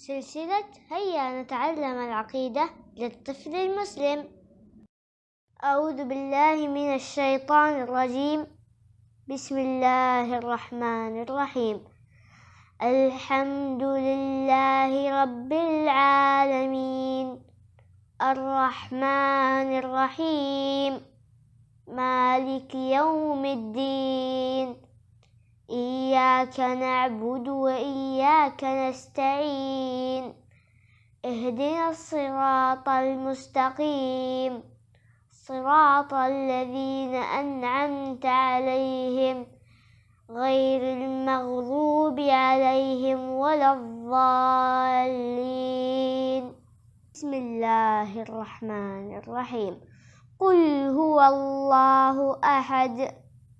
سلسلة هيا نتعلم العقيدة للطفل المسلم أعوذ بالله من الشيطان الرجيم بسم الله الرحمن الرحيم الحمد لله رب العالمين الرحمن الرحيم مالك يوم الدين إياك نعبد وإياك نستعين اهدنا الصراط المستقيم صراط الذين أنعمت عليهم غير المغضوب عليهم ولا الضالين بسم الله الرحمن الرحيم قل هو الله أحد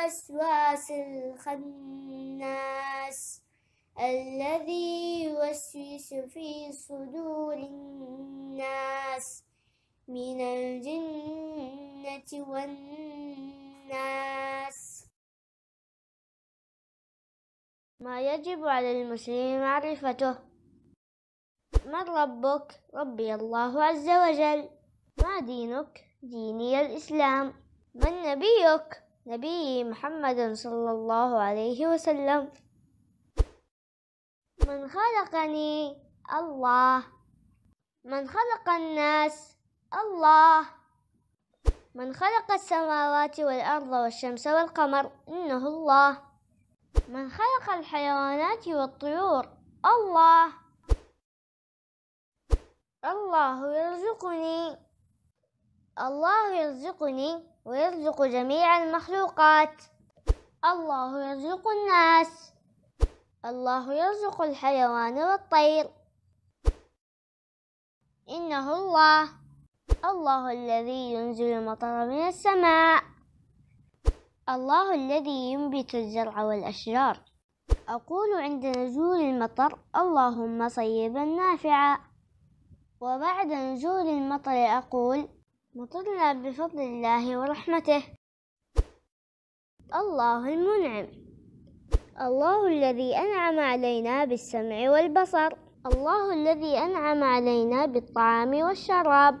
الوسواس الخناس الذي يوسوس في صدور الناس من الجنة والناس ما يجب على المسلم معرفته من ربك ربي الله عز وجل ما دينك ديني الإسلام من نبيك نبي محمد صلى الله عليه وسلم من خلقني الله من خلق الناس الله من خلق السماوات والأرض والشمس والقمر إنه الله من خلق الحيوانات والطيور الله الله يرزقني الله يرزقني ويرزق جميع المخلوقات الله يرزق الناس الله يرزق الحيوان والطير إنه الله الله الذي ينزل المطر من السماء الله الذي ينبت الزرع والأشجار أقول عند نزول المطر اللهم صيبا نافعا وبعد نزول المطر أقول مطرنا بفضل الله ورحمته الله المنعم الله الذي أنعم علينا بالسمع والبصر الله الذي أنعم علينا بالطعام والشراب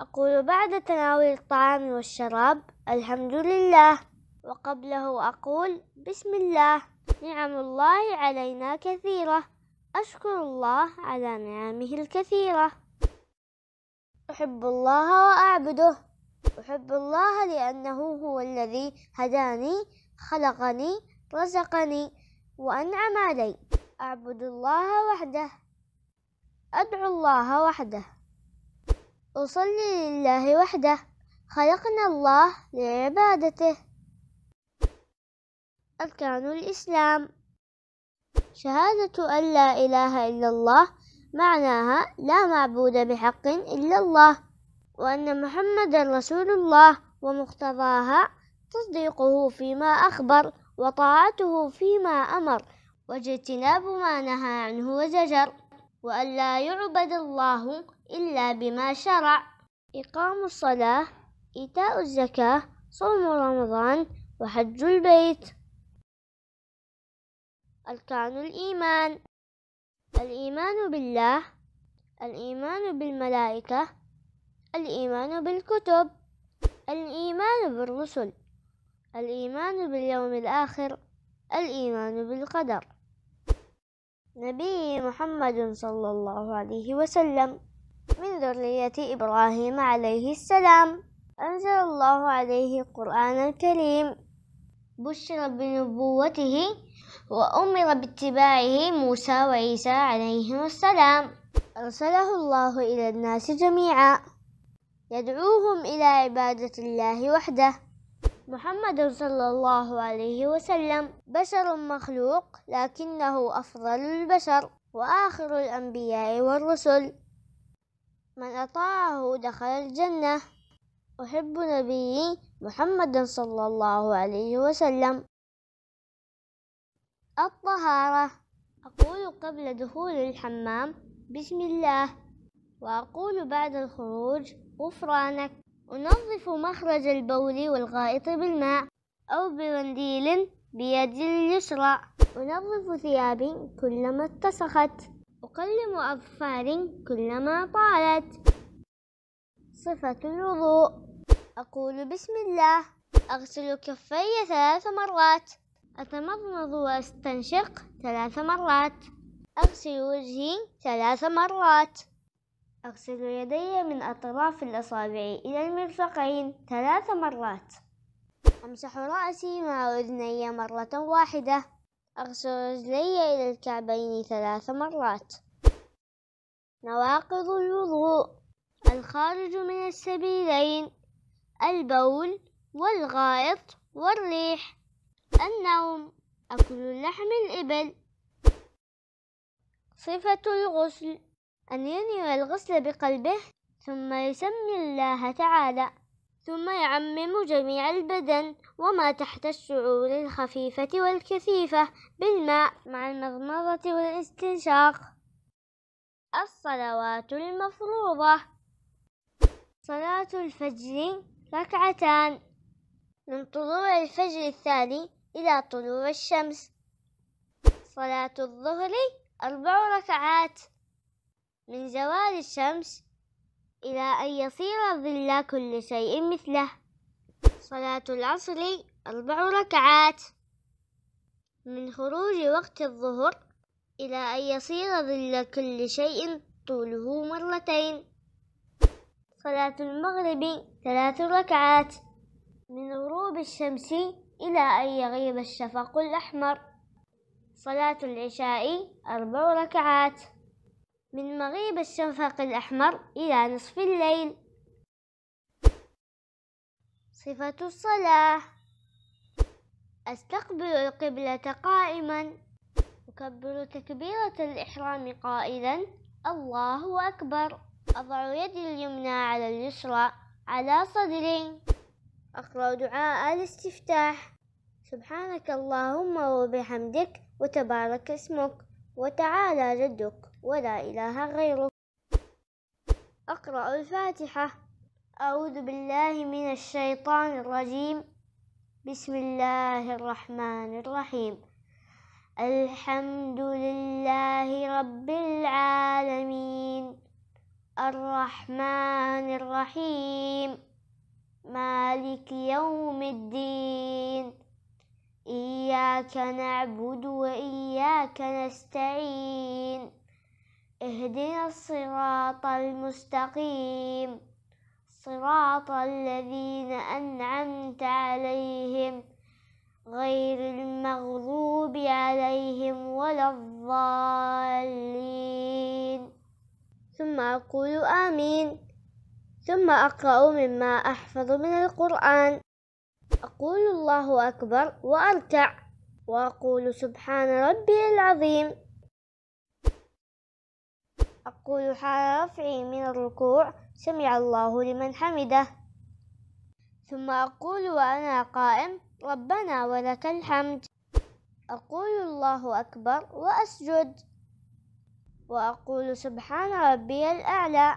أقول بعد تناول الطعام والشراب الحمد لله وقبله أقول بسم الله نعم الله علينا كثيرة أشكر الله على نعمه الكثيرة أحب الله وأعبده أحب الله لأنه هو الذي هداني خلقني رزقني وأنعم علي أعبد الله وحده أدعو الله وحده أصلي لله وحده خلقنا الله لعبادته أركان الإسلام شهادة أن لا إله إلا الله معناها لا معبود بحق إلا الله وأن محمد رسول الله ومقتضاها تصديقه فيما أخبر وطاعته فيما أمر واجتناب ما نهى عنه وزجر وأن لا يعبد الله إلا بما شرع إقام الصلاة إيتاء الزكاة صوم رمضان وحج البيت أركان الإيمان الإيمان بالله الإيمان بالملائكة الإيمان بالكتب الإيمان بالرسل الإيمان باليوم الآخر الإيمان بالقدر نبي محمد صلى الله عليه وسلم من ذرية إبراهيم عليه السلام أنزل الله عليه القرآن الكريم بشر بنبوته وأمر باتباعه موسى وعيسى عليهم السلام أرسله الله إلى الناس جميعا يدعوهم إلى عبادة الله وحده محمد صلى الله عليه وسلم بشر مخلوق لكنه أفضل البشر وآخر الأنبياء والرسل من أطاعه دخل الجنة أحب نبيي محمد صلى الله عليه وسلم الطهارة أقول قبل دخول الحمام بسم الله وأقول بعد الخروج غفرانك أنظف مخرج البول والغائط بالماء أو بمنديل بيدي اليسرى أنظف ثيابي كلما اتسخت أقلم أظفاري كلما طالت صفة الوضوء أقول بسم الله أغسل كفي ثلاث مرات أتمضمض وأستنشق ثلاث مرات أغسل وجهي ثلاث مرات أغسل يدي من أطراف الأصابع إلى المرفقين ثلاث مرات أمسح رأسي مع أذني مرة واحدة أغسل رجلي إلى الكعبين ثلاث مرات نواقض الوضوء الخارج من السبيلين البول والغائط والريح النوم أكل لحم الإبل صفة الغسل أن ينوي الغسل بقلبه ثم يسمي الله تعالى ثم يعمم جميع البدن وما تحت الشعور الخفيفة والكثيفة بالماء مع المضمضة والاستنشاق الصلوات المفروضة صلاة الفجر ركعتان من طلوع الفجر الثاني إلى طلوع الشمس صلاة الظهر أربع ركعات من زوال الشمس إلى أن يصير ظل كل شيء مثله صلاة العصر أربع ركعات من خروج وقت الظهر إلى أن يصير ظل كل شيء طوله مرتين صلاة المغرب ثلاث ركعات من غروب الشمس إلى أن يغيب الشفق الأحمر صلاة العشاء أربع ركعات من مغيب الشفق الأحمر إلى نصف الليل صفة الصلاة أستقبل القبلة قائما أكبر تكبيرة الإحرام قائلا الله أكبر أضع يدي اليمنى على اليسرى على صدري أقرأ دعاء الاستفتاح سبحانك اللهم وبحمدك وتبارك اسمك وتعالى جدك ولا إله غيرك أقرأ الفاتحة أعوذ بالله من الشيطان الرجيم بسم الله الرحمن الرحيم الحمد لله رب العالمين الرحمن الرحيم مالك يوم الدين إياك نعبد وإياك نستعين اهدنا الصراط المستقيم صراط الذين أنعمت عليهم غير المغضوب عليهم ولا الضالين ثم أقول آمين ثم أقرأ مما أحفظ من القرآن أقول الله أكبر وأركع وأقول سبحان ربي العظيم أقول حال رفعي من الركوع سمع الله لمن حمده ثم أقول وأنا قائم ربنا ولك الحمد أقول الله أكبر وأسجد وأقول سبحان ربي الأعلى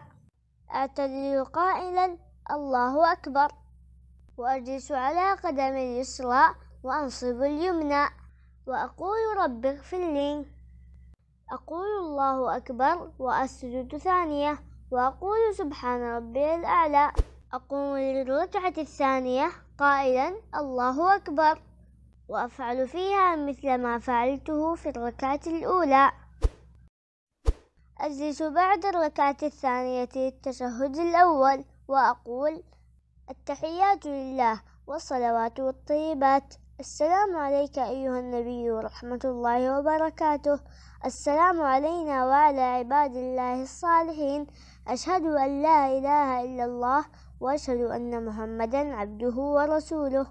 أعتدل قائلا الله أكبر وأجلس على قدمي اليسرى وأنصب اليمنى وأقول رب اغفر لي أقول الله أكبر وأسجد ثانية وأقول سبحان ربي الأعلى أقوم للركعة الثانية قائلا الله أكبر وأفعل فيها مثل ما فعلته في الركعة الأولى أجلس بعد الركعة الثانية التشهد الأول وأقول التحيات لله والصلوات والطيبات السلام عليك أيها النبي ورحمة الله وبركاته السلام علينا وعلى عباد الله الصالحين أشهد أن لا إله إلا الله وأشهد أن محمدا عبده ورسوله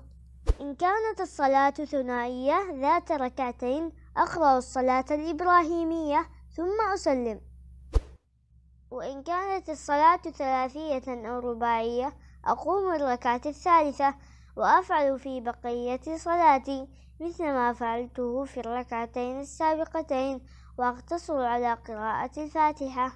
إن كانت الصلاة ثنائية ذات ركعتين أقرأ الصلاة الإبراهيمية ثم أسلم وإن كانت الصلاة ثلاثية أو رباعية أقوم الركعة الثالثة وأفعل في بقية صلاتي مثل ما فعلته في الركعتين السابقتين وأقتصر على قراءة الفاتحة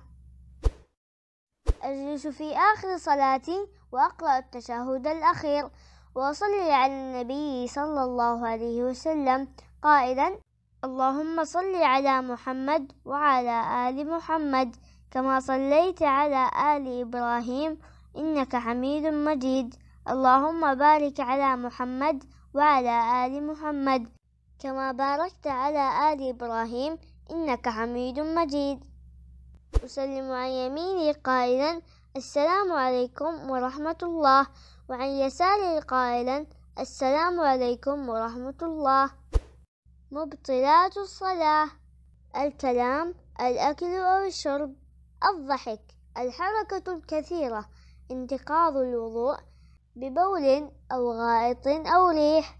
أجلس في آخر صلاتي وأقرأ التشهد الأخير وأصلي على النبي صلى الله عليه وسلم قائلا اللهم صل على محمد وعلى آل محمد كما صليت على آل إبراهيم إنك حميد مجيد اللهم بارك على محمد وعلى آل محمد كما باركت على آل إبراهيم إنك حميد مجيد أسلم عن يميني قائلا السلام عليكم ورحمة الله وعن يساري قائلا السلام عليكم ورحمة الله مبطلات الصلاة الكلام الأكل أو الشرب الضحك الحركة الكثيرة انتقاض الوضوء ببول أو غائط أو ريح